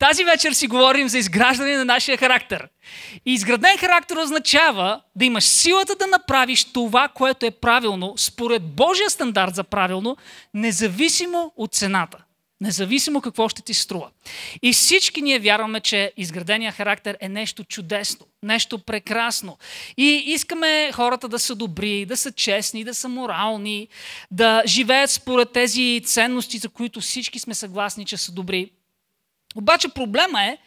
Тази вечер си говорим за изграждане на нашия характер. И изграден характер означава да имаш силата да направиш това, което е правилно, според Божия стандарт за правилно, независимо от цената. Независимо какво ще ти струва. И всички ние вярваме, че изградения характер е нещо чудесно, нещо прекрасно. И искаме хората да са добри, да са честни, да са морални, да живеят според тези ценности, за които всички сме съгласни, че са добри. Обаче проблема е,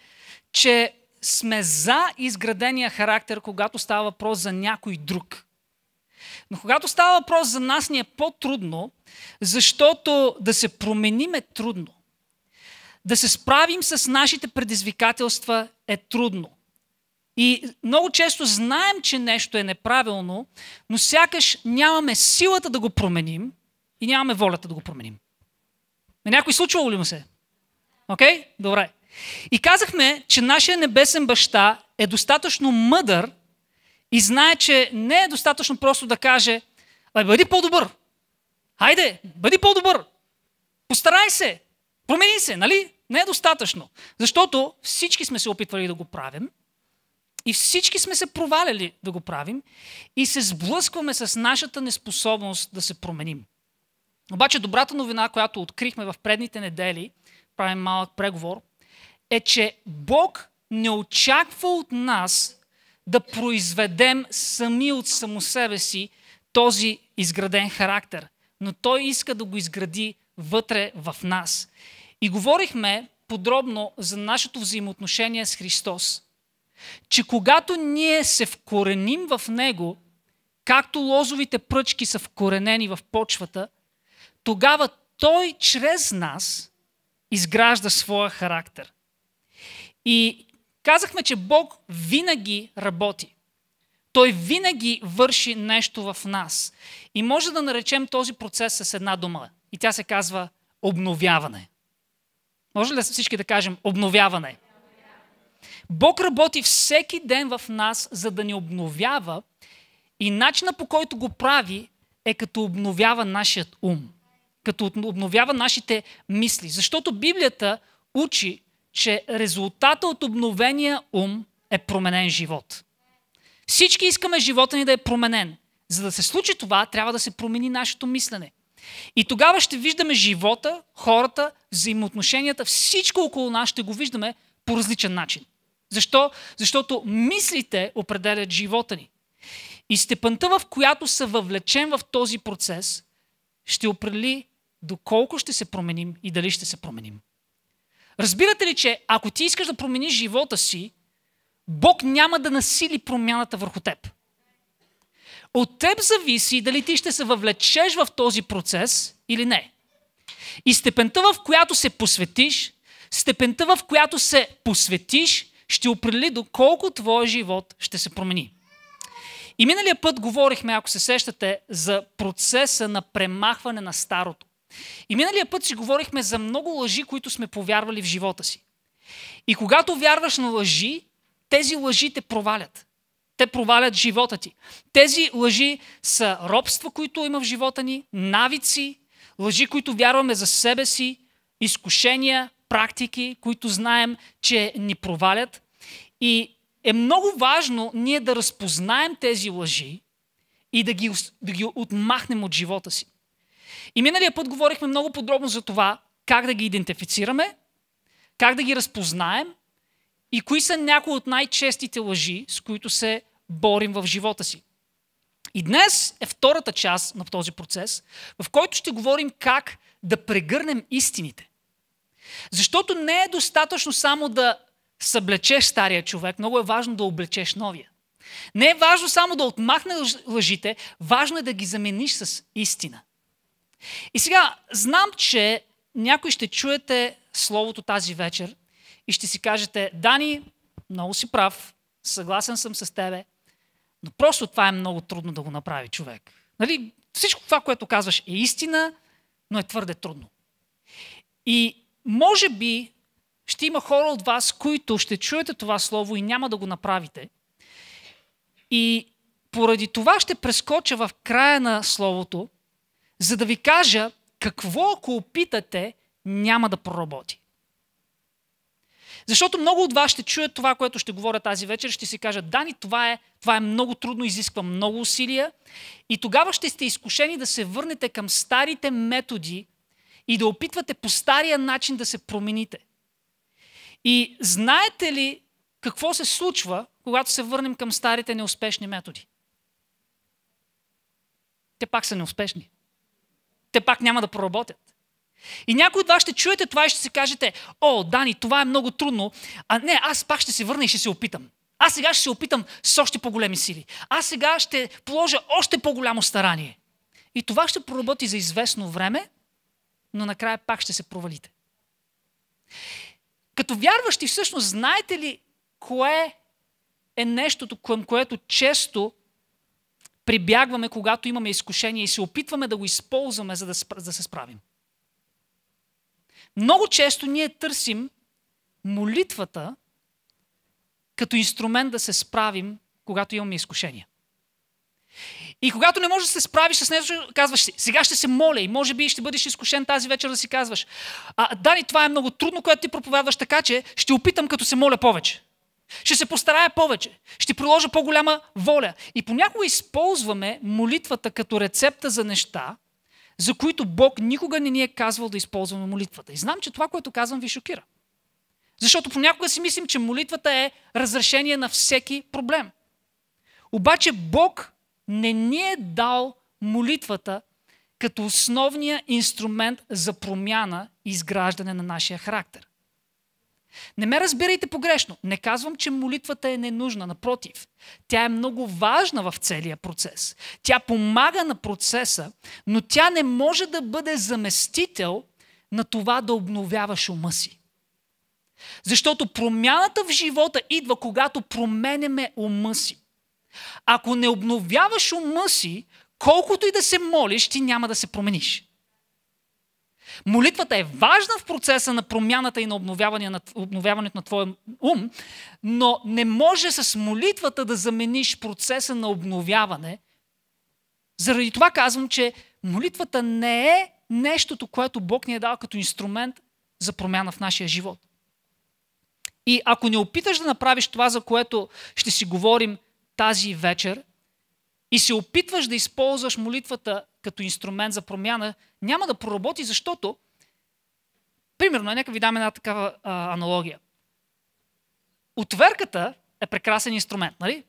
че сме за изградения характер, когато става въпрос за някой друг. Но когато става въпрос за нас, ни е по-трудно, защото да се променим е трудно. Да се справим с нашите предизвикателства е трудно. И много често знаем, че нещо е неправилно, но сякаш нямаме силата да го променим и нямаме волята да го променим. На някой случвало ли му се? Окей? Okay? Добре. И казахме, че нашия небесен баща е достатъчно мъдър и знае, че не е достатъчно просто да каже ай, бъди по-добър. Хайде, бъди по-добър. Постарай се. Промени се, нали? Не е достатъчно. Защото всички сме се опитвали да го правим и всички сме се проваляли да го правим и се сблъскваме с нашата неспособност да се променим. Обаче добрата новина, която открихме в предните недели, правим малък преговор, е, че Бог не очаква от нас да произведем сами от само себе си този изграден характер, но Той иска да го изгради вътре в нас. И говорихме подробно за нашето взаимоотношение с Христос, че когато ние се вкореним в Него, както лозовите пръчки са вкоренени в почвата, тогава Той чрез нас изгражда своя характер. И казахме, че Бог винаги работи. Той винаги върши нещо в нас. И може да наречем този процес с една дума. И тя се казва обновяване. Може ли всички да кажем обновяване? Бог работи всеки ден в нас, за да ни обновява и начина по който го прави е като обновява нашият ум като обновява нашите мисли. Защото Библията учи, че резултата от обновения ум е променен живот. Всички искаме живота ни да е променен. За да се случи това, трябва да се промени нашето мислене. И тогава ще виждаме живота, хората, взаимоотношенията, всичко около нас ще го виждаме по различен начин. Защо? Защото мислите определят живота ни. И степента, в която се въвлечем в този процес, ще определи доколко ще се променим и дали ще се променим. Разбирате ли, че ако ти искаш да промениш живота си, Бог няма да насили промяната върху теб. От теб зависи дали ти ще се въвлечеш в този процес или не. И степента, в която се посветиш, степента, в която се посветиш, ще определи доколко твоя живот ще се промени. И миналия път говорихме, ако се сещате, за процеса на премахване на старото. И миналия път си говорихме за много лъжи, които сме повярвали в живота си. И когато вярваш на лъжи, тези лъжи те провалят. Те провалят живота ти. Тези лъжи са робства, които има в живота ни, навици, лъжи, които вярваме за себе си, изкушения, практики, които знаем, че ни провалят. И е много важно ние да разпознаем тези лъжи и да ги, да ги отмахнем от живота си. И миналия път говорихме много подробно за това, как да ги идентифицираме, как да ги разпознаем и кои са някои от най-честите лъжи, с които се борим в живота си. И днес е втората част на този процес, в който ще говорим как да прегърнем истините. Защото не е достатъчно само да съблечеш стария човек, много е важно да облечеш новия. Не е важно само да отмахнеш лъжите, важно е да ги замениш с истина. И сега, знам, че някой ще чуете словото тази вечер и ще си кажете, Дани, много си прав, съгласен съм с тебе, но просто това е много трудно да го направи човек. Нали? Всичко това, което казваш е истина, но е твърде трудно. И може би ще има хора от вас, които ще чуете това слово и няма да го направите. И поради това ще прескоча в края на словото за да ви кажа какво, ако опитате, няма да проработи. Защото много от вас ще чуят това, което ще говоря тази вечер, ще си кажат, Дани, това е, това е много трудно, изисква много усилия. И тогава ще сте изкушени да се върнете към старите методи и да опитвате по стария начин да се промените. И знаете ли какво се случва, когато се върнем към старите неуспешни методи? Те пак са неуспешни те пак няма да проработят. И някой от вас ще чуете това и ще си кажете, о, Дани, това е много трудно, а не, аз пак ще се върна и ще се опитам. Аз сега ще се опитам с още по-големи сили. Аз сега ще положа още по-голямо старание. И това ще проработи за известно време, но накрая пак ще се провалите. Като вярващи всъщност, знаете ли кое е нещото, към което често прибягваме, когато имаме изкушение и се опитваме да го използваме, за да, да се справим. Много често ние търсим молитвата като инструмент да се справим, когато имаме изкушение. И когато не можеш да се справиш с нещо, казваш си, сега ще се моля и може би ще бъдеш изкушен тази вечер да си казваш, а, Дани, това е много трудно, което ти проповядваш, така че ще опитам като се моля повече. Ще се постарая повече. Ще приложа по-голяма воля. И понякога използваме молитвата като рецепта за неща, за които Бог никога не ни е казвал да използваме молитвата. И знам, че това, което казвам, ви шокира. Защото понякога си мислим, че молитвата е разрешение на всеки проблем. Обаче Бог не ни е дал молитвата като основния инструмент за промяна и изграждане на нашия характер. Не ме разбирайте погрешно. Не казвам, че молитвата е ненужна. Напротив, тя е много важна в целия процес. Тя помага на процеса, но тя не може да бъде заместител на това да обновяваш ума си. Защото промяната в живота идва, когато променяме ума си. Ако не обновяваш ума си, колкото и да се молиш, ти няма да се промениш. Молитвата е важна в процеса на промяната и на, обновяване, на обновяването на твоя ум, но не може с молитвата да замениш процеса на обновяване. Заради това казвам, че молитвата не е нещото, което Бог ни е дал като инструмент за промяна в нашия живот. И ако не опиташ да направиш това, за което ще си говорим тази вечер, и се опитваш да използваш молитвата като инструмент за промяна, няма да проработи, защото, примерно, нека ви дам една такава а, аналогия. Отверката е прекрасен инструмент, нали?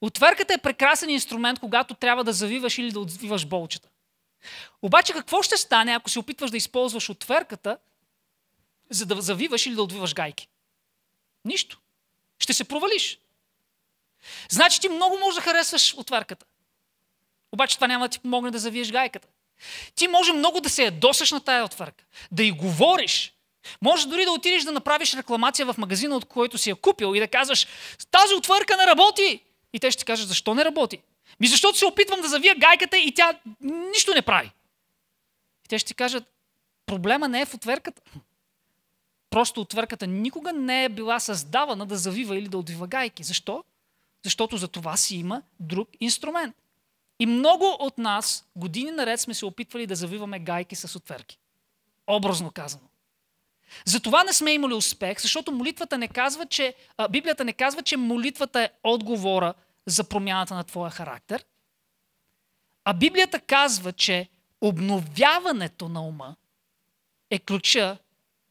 Отверката е прекрасен инструмент, когато трябва да завиваш или да отвиваш болчета. Обаче какво ще стане, ако се опитваш да използваш отверката, за да завиваш или да отвиваш гайки? Нищо. Ще се провалиш. Значи ти много можеш да харесваш отварката. Обаче това няма да ти помогне да завиеш гайката. Ти може много да се ядосаш на тая отварка, да й говориш. Може дори да отидеш да направиш рекламация в магазина, от който си я купил и да казваш, тази отвърка не работи. И те ще ти кажат, защо не работи? Ми защото се опитвам да завия гайката и тя нищо не прави. И те ще ти кажат, проблема не е в отверката. Просто отверката никога не е била създавана да завива или да отвива гайки. Защо? защото за това си има друг инструмент. И много от нас години наред сме се опитвали да завиваме гайки с отверки. Образно казано. Затова не сме имали успех, защото молитвата не казва, че, а, Библията не казва, че молитвата е отговора за промяната на твоя характер. А Библията казва, че обновяването на ума е ключа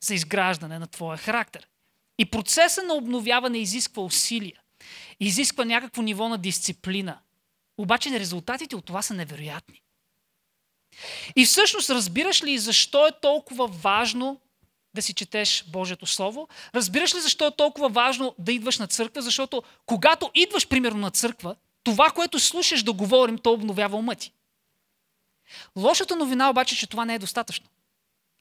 за изграждане на твоя характер. И процеса на обновяване изисква усилия. Изисква някакво ниво на дисциплина. Обаче резултатите от това са невероятни. И всъщност разбираш ли защо е толкова важно да си четеш Божието Слово? Разбираш ли защо е толкова важно да идваш на църква? Защото когато идваш, примерно, на църква, това, което слушаш да говорим, то обновява ума ти. Лошата новина обаче, е, че това не е достатъчно.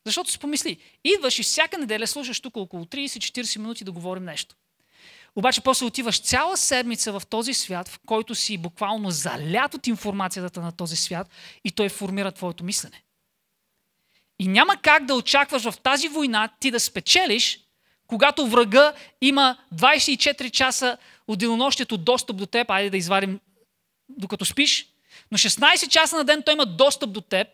Защото си помисли, идваш и всяка неделя слушаш тук около 30-40 минути да говорим нещо. Обаче после отиваш цяла седмица в този свят, в който си буквално залят от информацията на този свят и той формира твоето мислене. И няма как да очакваш в тази война ти да спечелиш, когато врага има 24 часа от денонощието достъп до теб, айде да извадим докато спиш, но 16 часа на ден той има достъп до теб,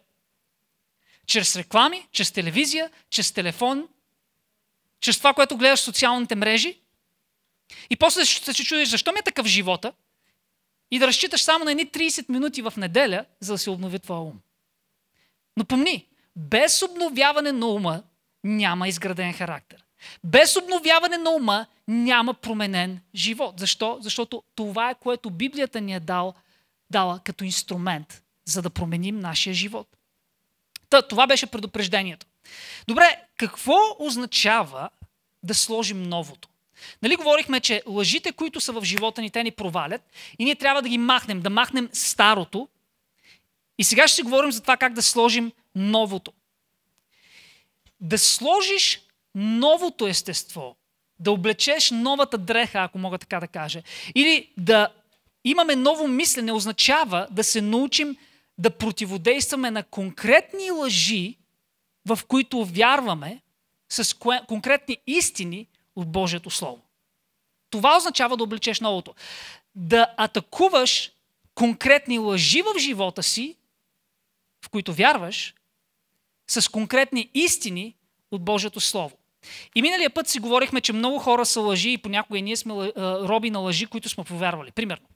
чрез реклами, чрез телевизия, чрез телефон, чрез това, което гледаш в социалните мрежи – и после ще се чудиш, защо ми е такъв живота? И да разчиташ само на едни 30 минути в неделя, за да се обнови твоя ум. Но помни, без обновяване на ума няма изграден характер. Без обновяване на ума няма променен живот. Защо? Защото това е което Библията ни е дал, дала като инструмент, за да променим нашия живот. Та, това беше предупреждението. Добре, какво означава да сложим новото? Нали говорихме, че лъжите, които са в живота ни, те ни провалят и ние трябва да ги махнем, да махнем старото. И сега ще си говорим за това как да сложим новото. Да сложиш новото естество, да облечеш новата дреха, ако мога така да кажа, или да имаме ново мислене, означава да се научим да противодействаме на конкретни лъжи, в които вярваме, с конкретни истини, от Божието Слово. Това означава да обличеш новото. Да атакуваш конкретни лъжи в живота си, в които вярваш, с конкретни истини от Божието Слово. И миналия път си говорихме, че много хора са лъжи и понякога и ние сме роби на лъжи, които сме повярвали. Примерно,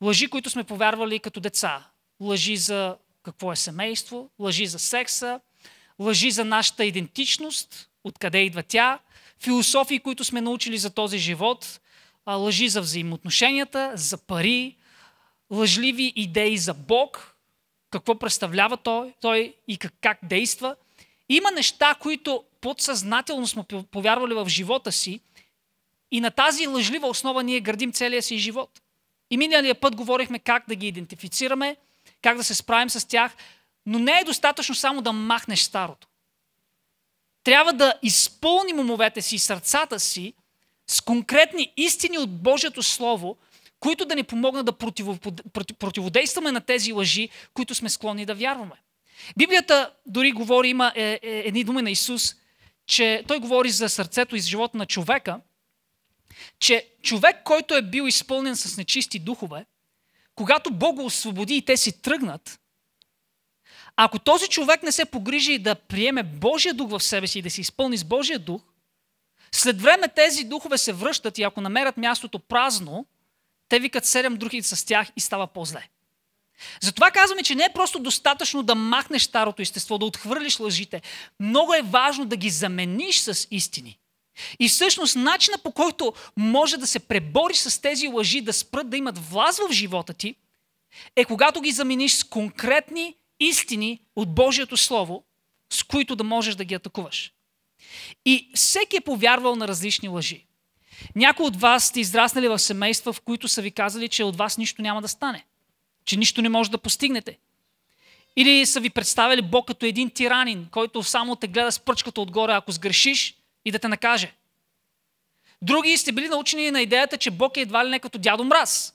лъжи, които сме повярвали като деца. Лъжи за какво е семейство, лъжи за секса, лъжи за нашата идентичност, откъде идва тя, философии, които сме научили за този живот, лъжи за взаимоотношенията, за пари, лъжливи идеи за Бог, какво представлява той, той и как, как действа. Има неща, които подсъзнателно сме повярвали в живота си и на тази лъжлива основа ние градим целия си живот. И миналия път говорихме как да ги идентифицираме, как да се справим с тях, но не е достатъчно само да махнеш старото трябва да изпълним умовете си и сърцата си с конкретни истини от Божието Слово, които да ни помогнат да противодействаме на тези лъжи, които сме склонни да вярваме. Библията дори говори, има е, е, едни думи на Исус, че той говори за сърцето и за живота на човека, че човек, който е бил изпълнен с нечисти духове, когато Бог го освободи и те си тръгнат, ако този човек не се погрижи да приеме Божия дух в себе си и да се изпълни с Божия дух, след време тези духове се връщат и ако намерят мястото празно, те викат седем други с тях и става по-зле. Затова казваме, че не е просто достатъчно да махнеш старото естество, да отхвърлиш лъжите. Много е важно да ги замениш с истини. И всъщност начина по който може да се пребориш с тези лъжи, да спрат да имат власт в живота ти, е когато ги замениш с конкретни истини от Божието Слово, с които да можеш да ги атакуваш. И всеки е повярвал на различни лъжи. Някои от вас сте израснали в семейства, в които са ви казали, че от вас нищо няма да стане, че нищо не може да постигнете. Или са ви представили Бог като един тиранин, който само те гледа с пръчката отгоре, ако сгрешиш и да те накаже. Други сте били научени на идеята, че Бог е едва ли не като дядо мраз,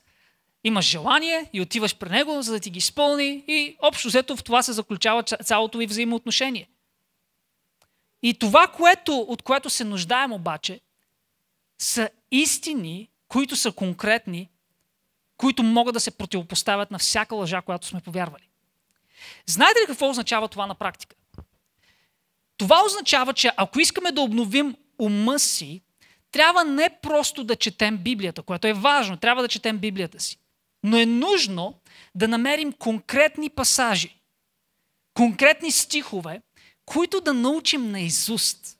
Имаш желание и отиваш при него, за да ти ги изпълни и общо взето в това се заключава цялото ви взаимоотношение. И това, което, от което се нуждаем обаче, са истини, които са конкретни, които могат да се противопоставят на всяка лъжа, която сме повярвали. Знаете ли какво означава това на практика? Това означава, че ако искаме да обновим ума си, трябва не просто да четем Библията, което е важно, трябва да четем Библията си. Но е нужно да намерим конкретни пасажи, конкретни стихове, които да научим наизуст.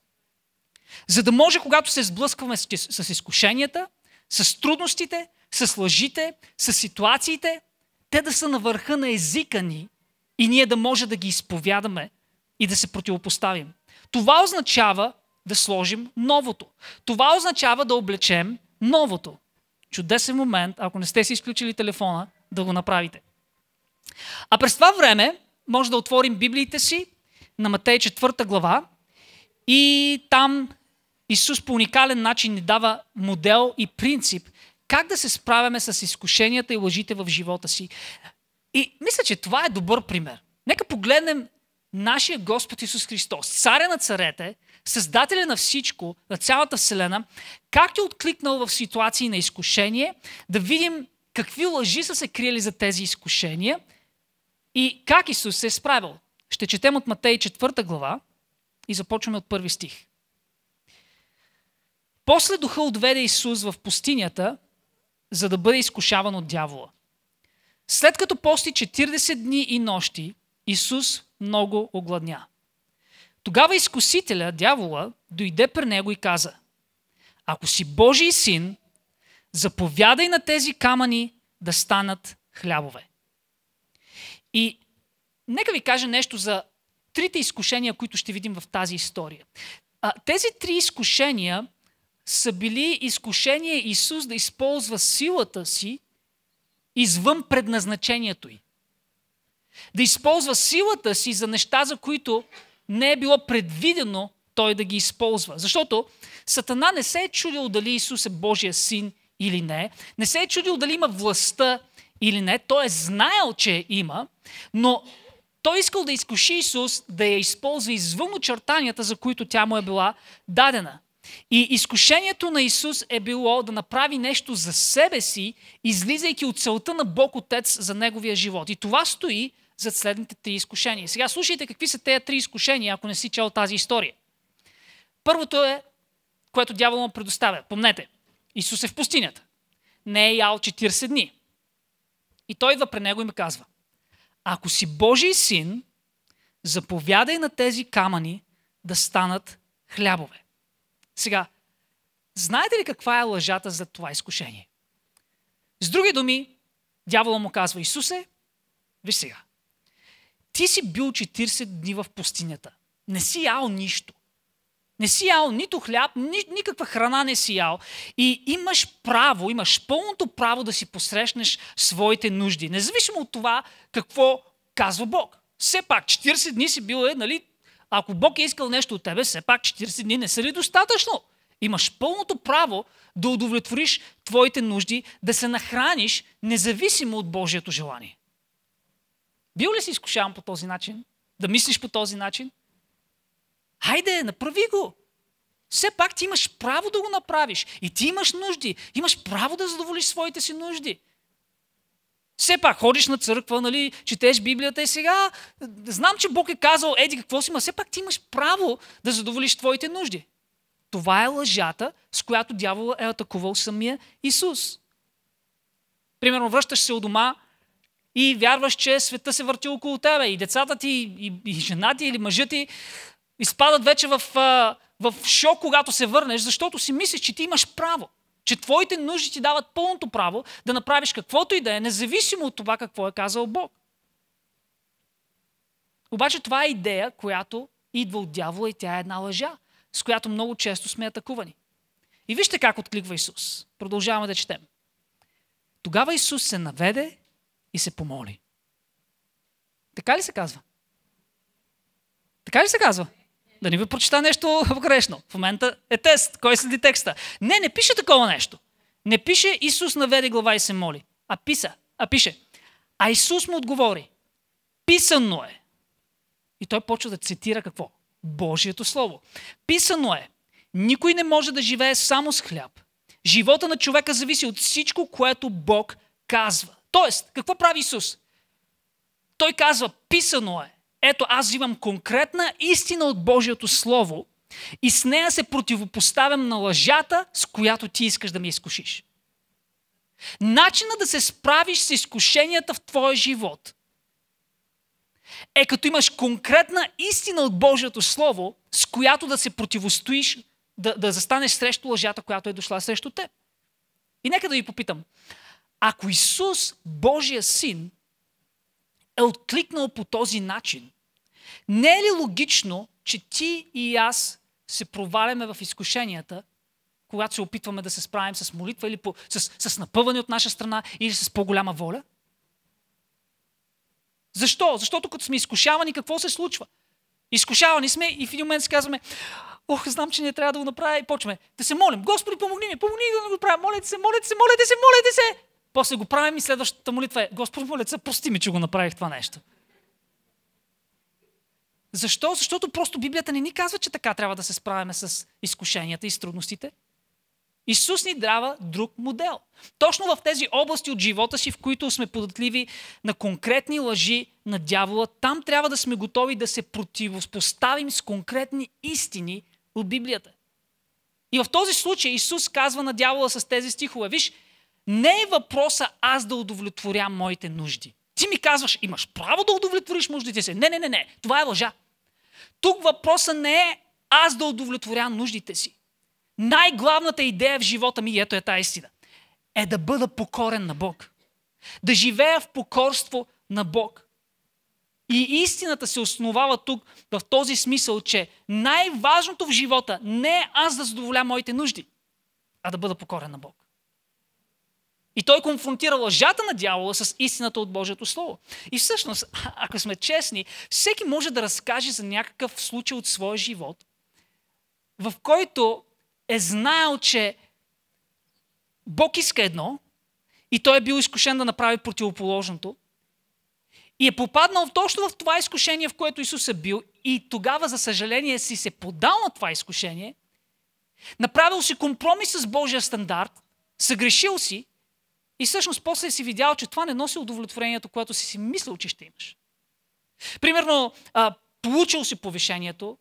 За да може, когато се сблъскваме с, с изкушенията, с трудностите, с лъжите, с ситуациите, те да са на върха на езика ни и ние да може да ги изповядаме и да се противопоставим. Това означава да сложим новото. Това означава да облечем новото чудесен момент, ако не сте си изключили телефона, да го направите. А през това време може да отворим Библиите си на Матей 4 глава и там Исус по уникален начин ни дава модел и принцип как да се справяме с изкушенията и лъжите в живота си. И мисля, че това е добър пример. Нека погледнем нашия Господ Исус Христос, царя на царете, Създателя на всичко, на цялата Вселена, как е откликнал в ситуации на изкушение, да видим какви лъжи са се криели за тези изкушения и как Исус се е справил. Ще четем от Матей 4 глава и започваме от първи стих. После духа отведе Исус в пустинята, за да бъде изкушаван от дявола. След като пости 40 дни и нощи, Исус много огладня. Тогава изкусителя, дявола, дойде при него и каза, ако си Божий син, заповядай на тези камъни да станат хлябове. И нека ви кажа нещо за трите изкушения, които ще видим в тази история. А, тези три изкушения са били изкушения Исус да използва силата си извън предназначението й. Да използва силата си за неща, за които не е било предвидено той да ги използва. Защото Сатана не се е чудил дали Исус е Божия син или не, не се е чудил дали има властта или не, той е знаел, че има, но той искал да изкуши Исус да я използва извън очертанията, за които тя му е била дадена. И изкушението на Исус е било да направи нещо за себе си, излизайки от целта на Бог Отец за неговия живот. И това стои зад следните три изкушения. Сега слушайте какви са тези три изкушения, ако не си чел тази история. Първото е, което дявол му предоставя. Помнете, Исус е в пустинята. Не е ял 40 дни. И той идва при него и ми казва, ако си Божий син, заповядай на тези камъни да станат хлябове. Сега, знаете ли каква е лъжата за това изкушение? С други думи, дявола му казва, Исусе, виж сега, ти си бил 40 дни в пустинята. Не си ял нищо. Не си ял нито хляб, ни, никаква храна не си ял. И имаш право, имаш пълното право да си посрещнеш своите нужди. Независимо от това какво казва Бог. Все пак, 40 дни си бил, е, нали, ако Бог е искал нещо от тебе, все пак 40 дни не са ли достатъчно? Имаш пълното право да удовлетвориш твоите нужди, да се нахраниш, независимо от Божието желание. Бил ли си изкушаван по този начин? Да мислиш по този начин? Хайде, направи го! Все пак ти имаш право да го направиш. И ти имаш нужди. Имаш право да задоволиш своите си нужди. Все пак ходиш на църква, нали, четеш Библията и сега е, знам, че Бог е казал, еди какво си, но все пак ти имаш право да задоволиш твоите нужди. Това е лъжата, с която дявола е атакувал самия Исус. Примерно връщаш се от дома, и вярваш, че света се върти около тебе. И децата ти, и, и жена ти, или мъжът ти изпадат вече в, в шок, когато се върнеш, защото си мислиш, че ти имаш право. Че твоите нужди ти дават пълното право да направиш каквото и да е, независимо от това какво е казал Бог. Обаче това е идея, която идва от дявола и тя е една лъжа, с която много често сме атакувани. И вижте как откликва Исус. Продължаваме да четем. Тогава Исус се наведе и се помоли. Така ли се казва? Така ли се казва? Да не ви прочита нещо грешно. В момента е тест. Кой следи текста? Не, не пише такова нещо. Не пише Исус наведе глава и се моли. А писа. А пише. А Исус му отговори. Писано е. И той почва да цитира какво? Божието Слово. Писано е. Никой не може да живее само с хляб. Живота на човека зависи от всичко, което Бог казва. Тоест, какво прави Исус? Той казва, писано е. Ето, аз взимам конкретна истина от Божието Слово и с нея се противопоставям на лъжата, с която ти искаш да ме изкушиш. Начина да се справиш с изкушенията в твоя живот е като имаш конкретна истина от Божието Слово, с която да се противостоиш, да, да застанеш срещу лъжата, която е дошла срещу теб. И нека да ви попитам, ако Исус, Божия син, е откликнал по този начин, не е ли логично, че ти и аз се проваляме в изкушенията, когато се опитваме да се справим с молитва или по, с, с напъване от наша страна или с по-голяма воля? Защо? Защото като сме изкушавани, какво се случва? Изкушавани сме и в един момент си казваме, ох, знам, че не трябва да го направя и почваме да се молим. Господи, помогни ми, помогни да не го правя, молете се, молете се, молете се, молете се. После го правим и следващата молитва е Господи, моля се, прости ми, че го направих това нещо. Защо? Защото просто Библията не ни казва, че така трябва да се справяме с изкушенията и с трудностите. Исус ни дава друг модел. Точно в тези области от живота си, в които сме податливи на конкретни лъжи на дявола, там трябва да сме готови да се противопоставим с конкретни истини от Библията. И в този случай Исус казва на дявола с тези стихове, виж, не е въпроса аз да удовлетворя моите нужди. Ти ми казваш, имаш право да удовлетвориш нуждите си. Не, не, не, не. Това е лъжа. Тук въпроса не е аз да удовлетворя нуждите си. Най-главната идея в живота ми, и ето е тази истина, е да бъда покорен на Бог. Да живея в покорство на Бог. И истината се основава тук в този смисъл, че най-важното в живота не е аз да задоволя моите нужди, а да бъда покорен на Бог. И той конфронтира лъжата на дявола с истината от Божието Слово. И всъщност, ако сме честни, всеки може да разкаже за някакъв случай от своя живот, в който е знаел, че Бог иска едно и той е бил изкушен да направи противоположното. И е попаднал точно в това изкушение, в което Исус е бил и тогава, за съжаление, си се подал на това изкушение, направил си компромис с Божия стандарт, съгрешил си и всъщност после си видял, че това не носи удовлетворението, което си си мислил, че ще имаш. Примерно, а, получил си повишението,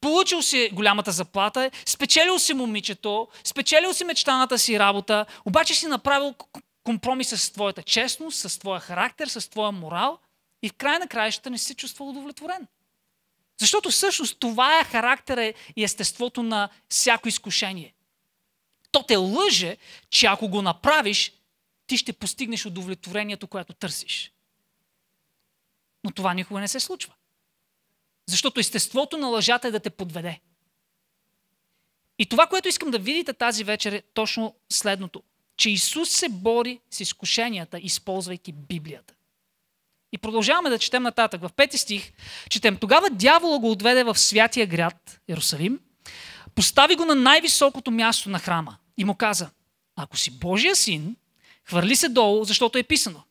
получил си голямата заплата, спечелил си момичето, спечелил си мечтаната си работа, обаче си направил компромис с твоята честност, с твоя характер, с твоя морал и в край на краищата не си чувствал удовлетворен. Защото всъщност това е характера и естеството на всяко изкушение. То те лъже, че ако го направиш, ти ще постигнеш удовлетворението, което търсиш. Но това никога не се случва. Защото естеството на лъжата е да те подведе. И това, което искам да видите тази вечер е точно следното. Че Исус се бори с изкушенията, използвайки Библията. И продължаваме да четем нататък. В пети стих четем. Тогава дявола го отведе в святия град, Иерусалим, постави го на най-високото място на храма и му каза, ако си Божия син, Хвърли се долу, защото е писано.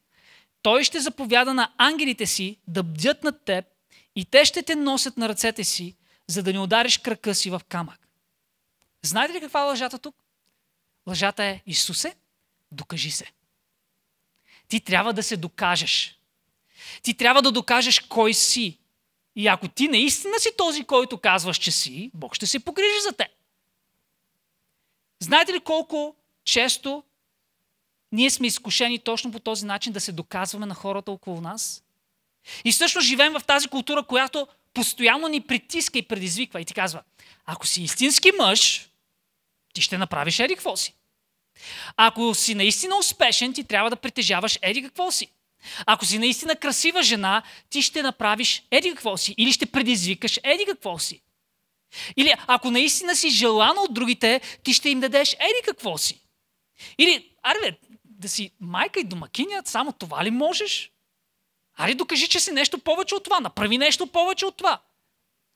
Той ще заповяда на ангелите си да бдят над теб и те ще те носят на ръцете си, за да не удариш крака си в камък. Знаете ли каква е лъжата тук? Лъжата е Исусе, докажи се. Ти трябва да се докажеш. Ти трябва да докажеш кой си. И ако ти наистина си този, който казваш, че си, Бог ще се погрижи за те. Знаете ли колко често ние сме изкушени точно по този начин да се доказваме на хората около нас. И всъщност живеем в тази култура, която постоянно ни притиска и предизвиква. И ти казва, ако си истински мъж, ти ще направиш еди какво си. Ако си наистина успешен, ти трябва да притежаваш еди какво си. Ако си наистина красива жена, ти ще направиш еди какво си или ще предизвикаш еди какво си. Или ако наистина си желана от другите, ти ще им дадеш еди какво си. Или, аре да си майка и домакиня, само това ли можеш? Ари докажи, че си нещо повече от това. Направи нещо повече от това.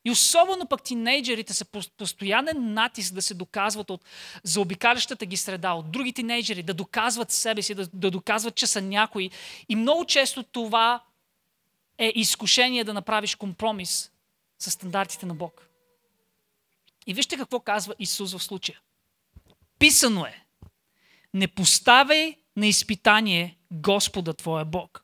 И особено пък тинейджерите са постоянен натиск да се доказват от заобикалящата ги среда, от други тинейджери, да доказват себе си, да, да доказват, че са някои. И много често това е изкушение да направиш компромис с стандартите на Бог. И вижте какво казва Исус в случая. Писано е. Не поставяй на изпитание Господа твоя Бог.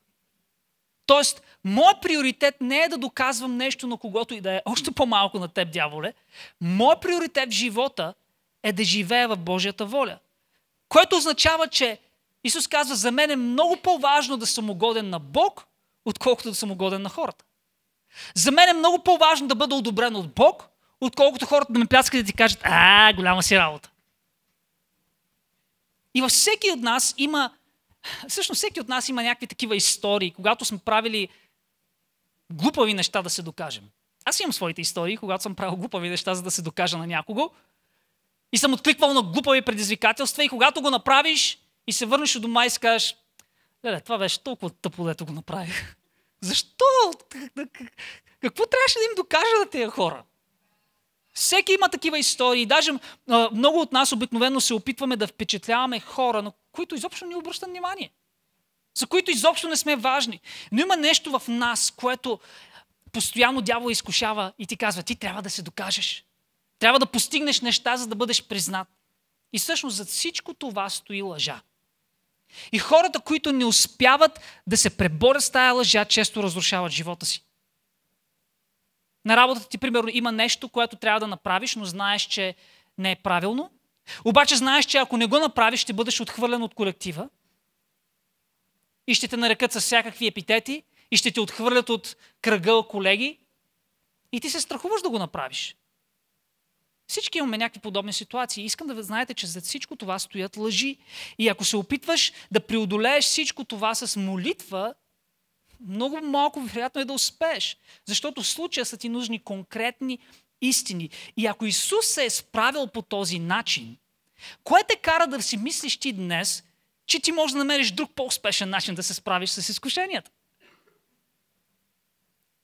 Тоест, моят приоритет не е да доказвам нещо на когото и да е, още по-малко на теб, дяволе. Моят приоритет в живота е да живея в Божията воля. Което означава, че Исус казва, за мен е много по-важно да съм угоден на Бог, отколкото да съм угоден на хората. За мен е много по-важно да бъда одобрен от Бог, отколкото хората да ме пляскат и да ти кажат, а, голяма си работа. И във всеки от нас има, всъщност всеки от нас има някакви такива истории, когато сме правили глупави неща да се докажем. Аз имам своите истории, когато съм правил глупави неща, за да се докажа на някого. И съм откликвал на глупави предизвикателства и когато го направиш и се върнеш от дома и скажеш, леле, това беше толкова тъпо, дето го направих. Защо? Какво трябваше да им докажа на тези хора? Всеки има такива истории. Даже много от нас обикновено се опитваме да впечатляваме хора, на които изобщо не обръщат внимание. За които изобщо не сме важни. Но има нещо в нас, което постоянно дявол изкушава и ти казва, ти трябва да се докажеш. Трябва да постигнеш неща, за да бъдеш признат. И всъщност зад всичко това стои лъжа. И хората, които не успяват да се преборят с тая лъжа, често разрушават живота си. На работата ти, примерно, има нещо, което трябва да направиш, но знаеш, че не е правилно. Обаче знаеш, че ако не го направиш, ще бъдеш отхвърлен от колектива и ще те нарекат с всякакви епитети и ще те отхвърлят от кръгъл колеги и ти се страхуваш да го направиш. Всички имаме някакви подобни ситуации. Искам да знаете, че зад всичко това стоят лъжи. И ако се опитваш да преодолееш всичко това с молитва, много малко вероятно е да успееш. Защото в случая са ти нужни конкретни истини. И ако Исус се е справил по този начин, кое те кара да си мислиш ти днес, че ти можеш да намериш друг по-успешен начин да се справиш с изкушенията?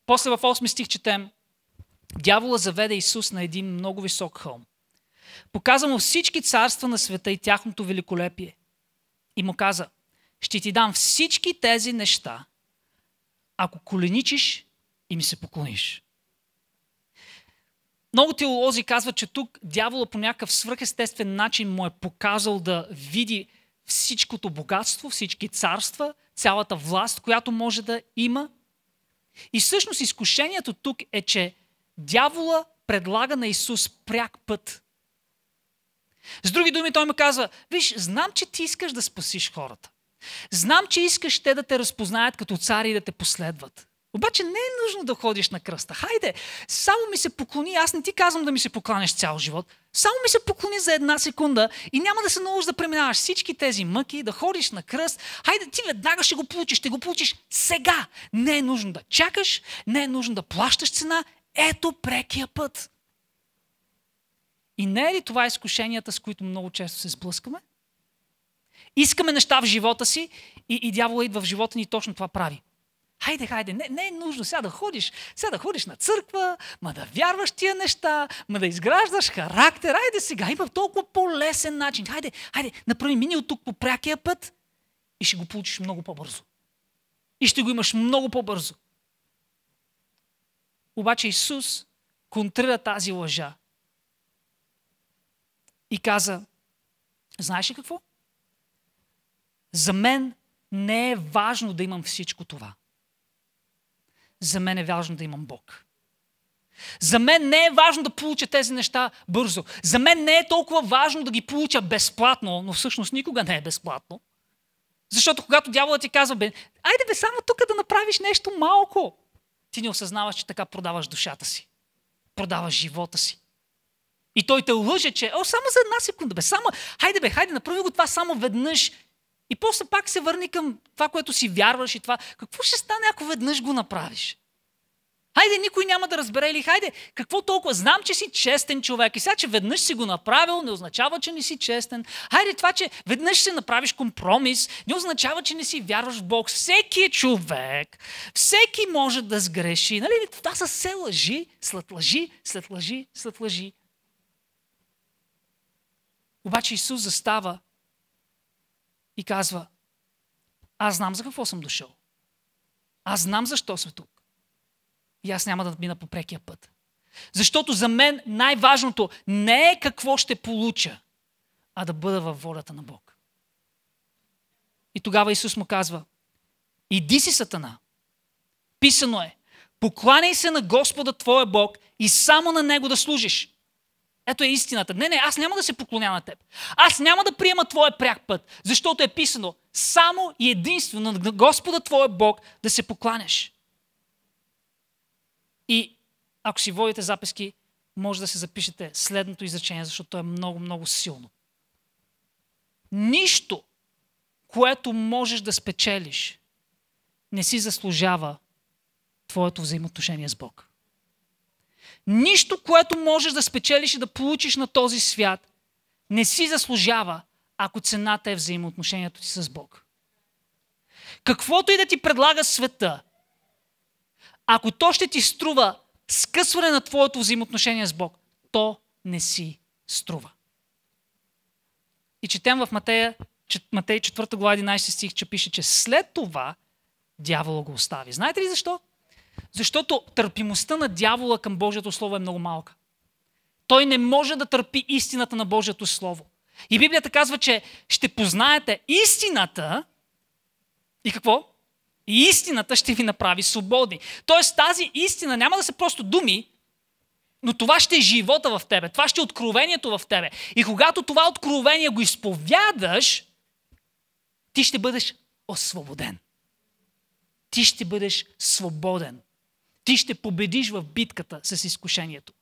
После в 8 стих четем, Дявола заведе Исус на един много висок хълм. Показа му всички царства на света и тяхното великолепие. И му каза, ще ти дам всички тези неща, ако коленичиш и ми се поклониш. Много теолози казват, че тук дявола по някакъв свръхестествен начин му е показал да види всичкото богатство, всички царства, цялата власт, която може да има. И всъщност изкушението тук е, че дявола предлага на Исус пряк път. С други думи той му казва, виж, знам, че ти искаш да спасиш хората. Знам, че искаш те да те разпознаят като цари и да те последват. Обаче не е нужно да ходиш на кръста. Хайде, само ми се поклони. Аз не ти казвам да ми се покланеш цял живот. Само ми се поклони за една секунда и няма да се наложи да преминаваш всички тези мъки, да ходиш на кръст. Хайде, ти веднага ще го получиш, ще го получиш сега. Не е нужно да чакаш, не е нужно да плащаш цена. Ето прекия път. И не е ли това изкушенията, с които много често се сблъскаме? Искаме неща в живота си и, и дявола идва в живота ни и точно това прави. Хайде, хайде, не, не е нужно сега да ходиш, сега да ходиш на църква, ма да вярваш тия неща, ма да изграждаш характер, хайде сега, има толкова по-лесен начин. Хайде, хайде, направи мини от тук по прякия път и ще го получиш много по-бързо. И ще го имаш много по-бързо. Обаче Исус контрира тази лъжа и каза, знаеш ли какво? За мен не е важно да имам всичко това. За мен е важно да имам Бог. За мен не е важно да получа тези неща бързо. За мен не е толкова важно да ги получа безплатно, но всъщност никога не е безплатно. Защото когато дяволът ти казва, бе, айде бе само тук да направиш нещо малко, ти не осъзнаваш, че така продаваш душата си. Продаваш живота си. И той те лъже, че, о, само за една секунда, бе, само, хайде бе, хайде, направи го това само веднъж и после пак се върни към това, което си вярваш и това. Какво ще стане, ако веднъж го направиш? Хайде, никой няма да разбере или хайде, какво толкова? Знам, че си честен човек и сега, че веднъж си го направил, не означава, че не си честен. Хайде, това, че веднъж ще направиш компромис, не означава, че не си вярваш в Бог. Всеки е човек, всеки може да сгреши. Нали? Това са се лъжи, след лъжи, след лъжи, след лъжи. Обаче Исус застава и казва, аз знам за какво съм дошъл. Аз знам защо съм тук. И аз няма да мина по прекия път. Защото за мен най-важното не е какво ще получа, а да бъда във волята на Бог. И тогава Исус му казва, иди си Сатана. Писано е, покланяй се на Господа твоя Бог и само на Него да служиш. Ето е истината. Не, не, аз няма да се поклоня на теб. Аз няма да приема твоя пряк път, защото е писано само и единствено на Господа твоя Бог да се покланяш. И ако си водите записки, може да се запишете следното изречение, защото то е много, много силно. Нищо, което можеш да спечелиш, не си заслужава твоето взаимоотношение с Бог. Нищо, което можеш да спечелиш и да получиш на този свят, не си заслужава, ако цената е взаимоотношението ти с Бог. Каквото и да ти предлага света, ако то ще ти струва скъсване на твоето взаимоотношение с Бог, то не си струва. И четем в Матея, Матей 4 глава 11 стих, че пише, че след това дявола го остави. Знаете ли защо? Защото търпимостта на дявола към Божието Слово е много малка. Той не може да търпи истината на Божието Слово. И Библията казва, че ще познаете истината и какво? И истината ще ви направи свободни. Тоест тази истина няма да са просто думи, но това ще е живота в тебе, това ще е откровението в тебе. И когато това откровение го изповядаш, ти ще бъдеш освободен. Ти ще бъдеш свободен. Ти ще победиш в битката с изкушението.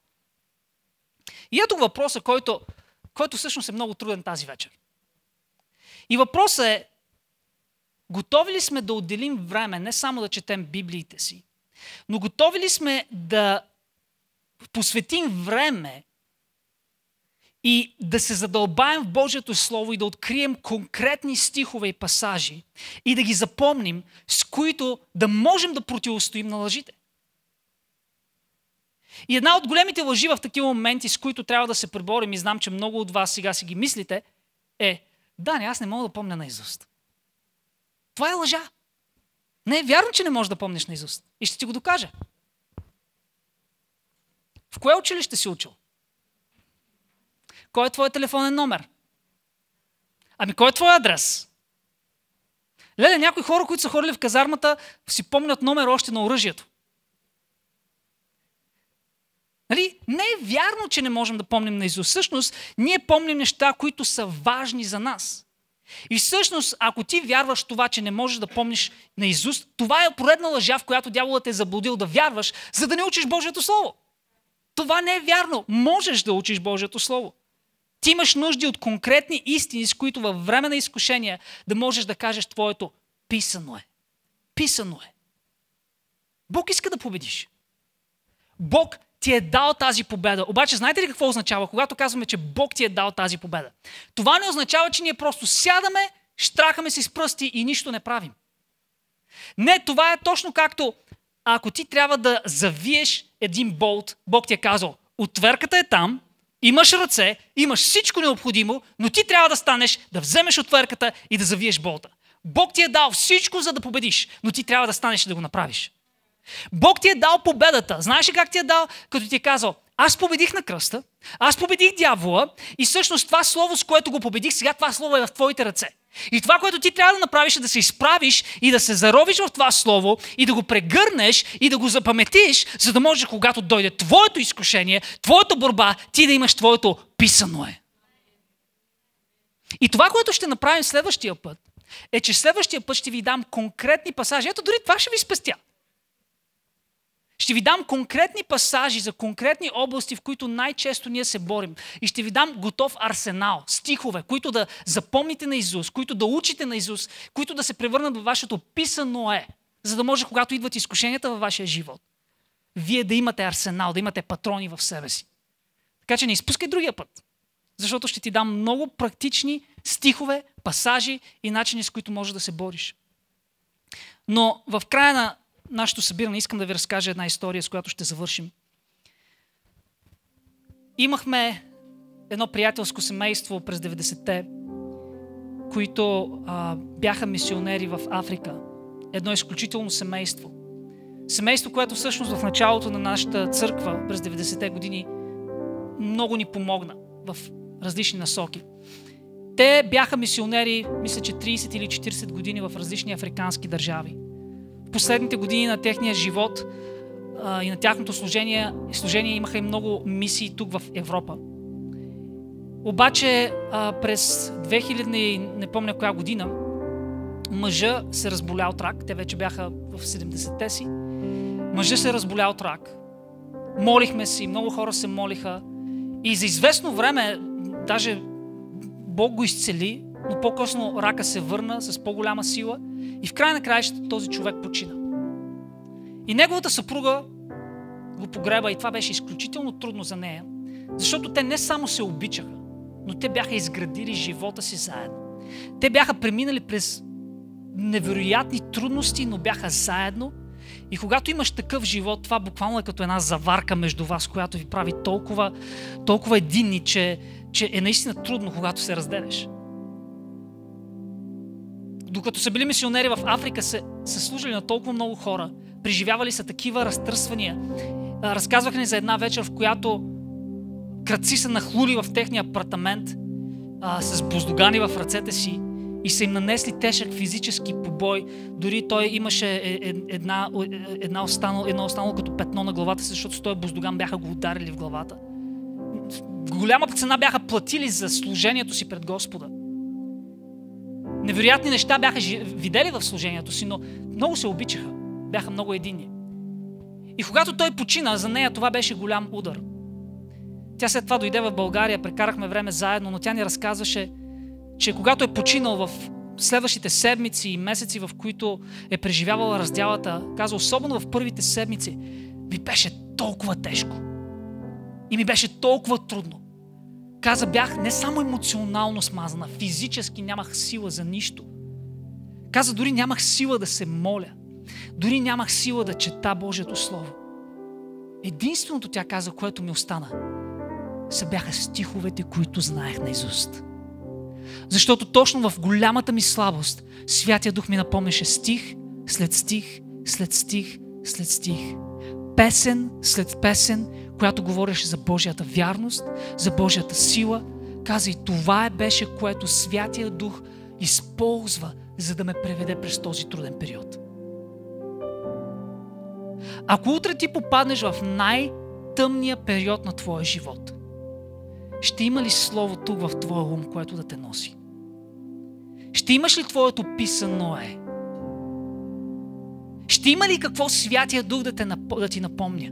И ето въпроса, който, който всъщност е много труден тази вечер. И въпросът е, готови ли сме да отделим време, не само да четем библиите си, но готови ли сме да посветим време и да се задълбаем в Божието Слово и да открием конкретни стихове и пасажи и да ги запомним, с които да можем да противостоим на лъжите. И една от големите лъжи в такива моменти, с които трябва да се преборим и знам, че много от вас сега си ги мислите, е да, не, аз не мога да помня на Изуст. Това е лъжа. Не е вярно, че не можеш да помниш Изуст. И ще ти го докажа. В кое училище си учил? Кой е твой телефонен номер? Ами кой е твой адрес? Леле, някои хора, които са ходили в казармата, си помнят номер още на оръжието. Не е вярно, че не можем да помним на Исус. Всъщност, ние помним неща, които са важни за нас. И всъщност, ако ти вярваш това, че не можеш да помниш на Исус, това е поредна лъжа, в която дяволът е заблудил да вярваш, за да не учиш Божието Слово. Това не е вярно. Можеш да учиш Божието Слово. Ти имаш нужди от конкретни истини, с които във време на изкушения да можеш да кажеш твоето писано е. Писано е. Бог иска да победиш. Бог ти е дал тази победа. Обаче, знаете ли какво означава, когато казваме, че Бог ти е дал тази победа? Това не означава, че ние просто сядаме, штрахаме си с пръсти и нищо не правим. Не, това е точно както ако ти трябва да завиеш един болт, Бог ти е казал, отверката е там, имаш ръце, имаш всичко необходимо, но ти трябва да станеш, да вземеш отверката и да завиеш болта. Бог ти е дал всичко, за да победиш, но ти трябва да станеш и да го направиш. Бог ти е дал победата. Знаеш ли как ти е дал? Като ти е казал, аз победих на кръста, аз победих дявола и всъщност това слово, с което го победих, сега това слово е в твоите ръце. И това, което ти трябва да направиш е да се изправиш и да се заровиш в това слово и да го прегърнеш и да го запаметиш, за да може, когато дойде твоето изкушение, твоята борба, ти да имаш твоето писано е. И това, което ще направим следващия път, е, че следващия път ще ви дам конкретни пасажи. Ето, дори това ще ви спестя. Ще ви дам конкретни пасажи за конкретни области, в които най-често ние се борим. И ще ви дам готов арсенал, стихове, които да запомните на Изус, които да учите на Изус, които да се превърнат във вашето писано е, за да може, когато идват изкушенията във вашия живот, вие да имате арсенал, да имате патрони в себе си. Така че не изпускай другия път, защото ще ти дам много практични стихове, пасажи и начини, с които можеш да се бориш. Но в края на нашето събиране, искам да ви разкажа една история, с която ще завършим. Имахме едно приятелско семейство през 90-те, които а, бяха мисионери в Африка. Едно изключително семейство. Семейство, което всъщност в началото на нашата църква през 90-те години много ни помогна в различни насоки. Те бяха мисионери, мисля, че 30 или 40 години в различни африкански държави последните години на техния живот а, и на тяхното служение, служение имаха и много мисии тук в Европа. Обаче а, през 2000, не помня коя година, мъжа се разболя от рак. Те вече бяха в 70-те си. Мъжа се разболя от рак. Молихме си, много хора се молиха. И за известно време, даже Бог го изцели, но по-късно рака се върна с по-голяма сила – и в край на краищата този човек почина. И неговата съпруга го погреба и това беше изключително трудно за нея, защото те не само се обичаха, но те бяха изградили живота си заедно. Те бяха преминали през невероятни трудности, но бяха заедно. И когато имаш такъв живот, това буквално е като една заварка между вас, която ви прави толкова, толкова единни, че, че е наистина трудно, когато се разделеш докато са били мисионери в Африка, са, са служили на толкова много хора, преживявали са такива разтърсвания. Разказваха ни за една вечер, в която кръци са нахлули в техния апартамент а, с боздогани в ръцете си и са им нанесли тежък физически побой. Дори той имаше е, е, една, е, една останало, едно останало като петно на главата си, защото с този боздоган бяха го ударили в главата. Голяма цена бяха платили за служението си пред Господа. Невероятни неща бяха видели в служението си, но много се обичаха. Бяха много едини. И когато той почина, за нея това беше голям удар. Тя след това дойде в България, прекарахме време заедно, но тя ни разказваше, че когато е починал в следващите седмици и месеци, в които е преживявала раздялата, каза, особено в първите седмици, ми беше толкова тежко. И ми беше толкова трудно. Каза, бях не само емоционално смазана, физически нямах сила за нищо. Каза, дори нямах сила да се моля. Дори нямах сила да чета Божието Слово. Единственото тя каза, което ми остана, са бяха стиховете, които знаех на Изуст. Защото точно в голямата ми слабост Святия Дух ми напомнеше стих след стих, след стих, след стих. Песен след песен, която говореше за Божията вярност, за Божията сила. Каза и това е беше, което Святия Дух използва, за да ме преведе през този труден период. Ако утре ти попаднеш в най-тъмния период на твоя живот, ще има ли слово тук в твоя ум, което да те носи? Ще имаш ли твоето писано е? Ще има ли какво Святия Дух да, те, да ти напомня?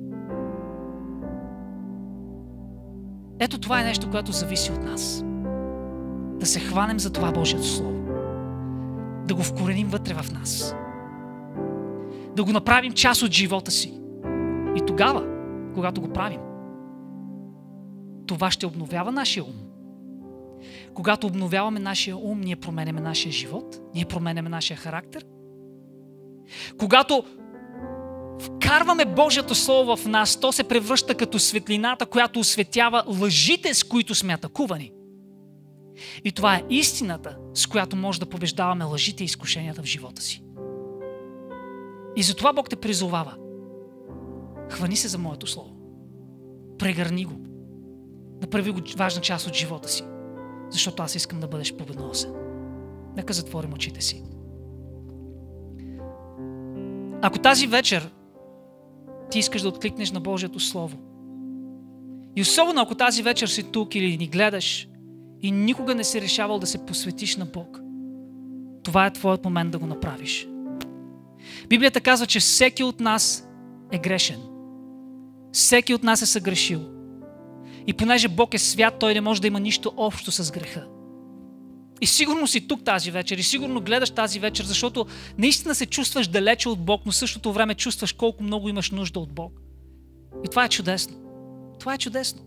Ето това е нещо, което зависи от нас. Да се хванем за това Божието Слово. Да го вкореним вътре в нас. Да го направим част от живота си. И тогава, когато го правим, това ще обновява нашия ум. Когато обновяваме нашия ум, ние променяме нашия живот, ние променяме нашия характер. Когато вкарваме Божието Слово в нас, то се превръща като светлината, която осветява лъжите, с които сме атакувани. И това е истината, с която може да побеждаваме лъжите и изкушенията в живота си. И затова Бог те призовава. Хвани се за моето Слово. Прегърни го. Направи го важна част от живота си. Защото аз искам да бъдеш победоносен. Нека затворим очите си. Ако тази вечер ти искаш да откликнеш на Божието Слово. И особено ако тази вечер си тук или ни гледаш и никога не си решавал да се посветиш на Бог, това е твоят момент да го направиш. Библията казва, че всеки от нас е грешен. Всеки от нас е съгрешил. И понеже Бог е свят, той не може да има нищо общо с греха. И сигурно си тук тази вечер, и сигурно гледаш тази вечер, защото наистина се чувстваш далече от Бог, но в същото време чувстваш колко много имаш нужда от Бог. И това е чудесно. Това е чудесно.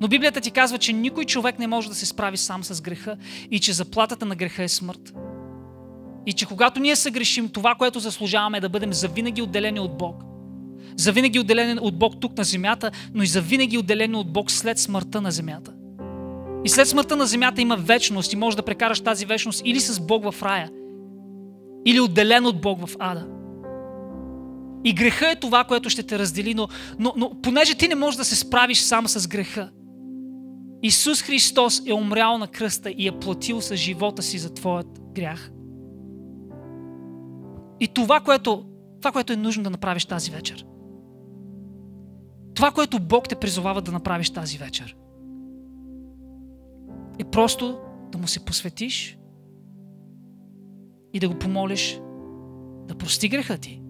Но Библията ти казва, че никой човек не може да се справи сам с греха и че заплатата на греха е смърт. И че когато ние съгрешим, това, което заслужаваме е да бъдем завинаги отделени от Бог. Завинаги отделени от Бог тук на земята, но и завинаги отделени от Бог след смъртта на земята. И след смъртта на земята има вечност и можеш да прекараш тази вечност или с Бог в рая, или отделен от Бог в ада. И греха е това, което ще те раздели, но, но, но понеже ти не можеш да се справиш сам с греха, Исус Христос е умрял на кръста и е платил с живота си за твоят грях. И това, което, това, което е нужно да направиш тази вечер. Това, което Бог те призовава да направиш тази вечер – е просто да му се посветиш и да го помолиш да прости греха ти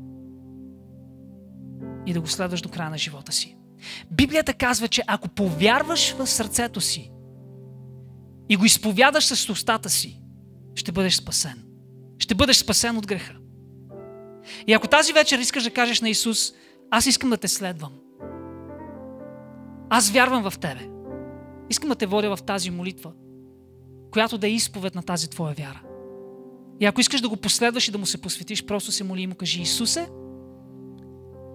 и да го следваш до края на живота си. Библията казва, че ако повярваш в сърцето си и го изповядаш с устата си, ще бъдеш спасен. Ще бъдеш спасен от греха. И ако тази вечер искаш да кажеш на Исус, аз искам да те следвам. Аз вярвам в Тебе. Искам да те водя в тази молитва, която да е изповед на тази твоя вяра. И ако искаш да го последваш и да му се посветиш, просто се моли и му кажи, Исусе,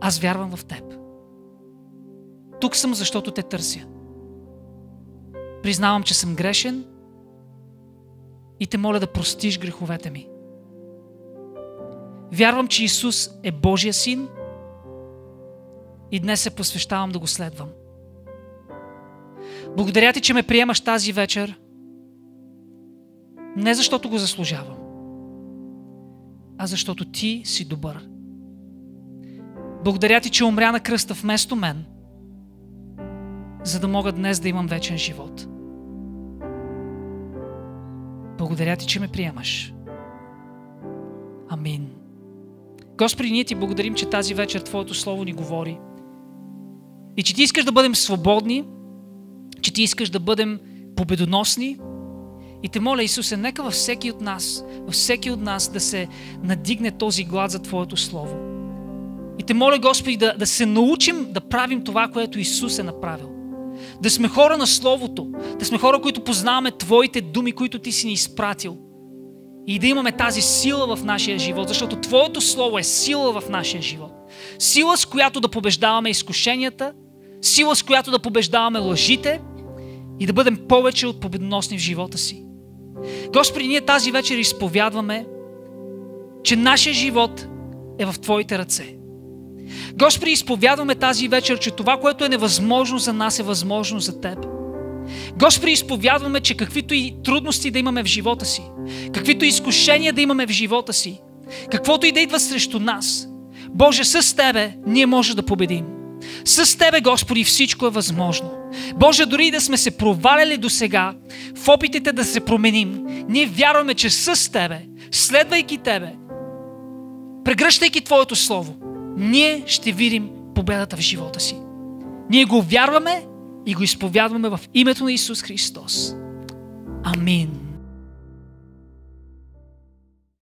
аз вярвам в Теб. Тук съм, защото Те търся. Признавам, че съм грешен и Те моля да простиш греховете ми. Вярвам, че Исус е Божия син и днес се посвещавам да го следвам. Благодаря ти, че ме приемаш тази вечер. Не защото го заслужавам, а защото ти си добър. Благодаря ти, че умря на кръста вместо мен, за да мога днес да имам вечен живот. Благодаря ти, че ме приемаш. Амин. Господи, ние ти благодарим, че тази вечер Твоето Слово ни говори и че ти искаш да бъдем свободни че ти искаш да бъдем победоносни. И те моля, Исусе, нека във всеки от нас, във всеки от нас да се надигне този глад за Твоето Слово. И те моля, Господи, да, да се научим да правим това, което Исус е направил. Да сме хора на Словото, да сме хора, които познаваме Твоите думи, които Ти си ни изпратил. И да имаме тази сила в нашия живот, защото Твоето Слово е сила в нашия живот. Сила, с която да побеждаваме изкушенията, сила, с която да побеждаваме лъжите, и да бъдем повече от победоносни в живота си. Господи, ние тази вечер изповядваме, че нашия живот е в Твоите ръце. Господи, изповядваме тази вечер, че това, което е невъзможно за нас, е възможно за Теб. Господи, изповядваме, че каквито и трудности да имаме в живота си, каквито и изкушения да имаме в живота си, каквото и да идва срещу нас, Боже, с Тебе ние може да победим. С Тебе, Господи, всичко е възможно. Боже, дори и да сме се проваляли до сега, в опитите да се променим, ние вярваме, че с Тебе, следвайки Тебе, прегръщайки Твоето Слово, ние ще видим победата в живота си. Ние го вярваме и го изповядваме в името на Исус Христос. Амин.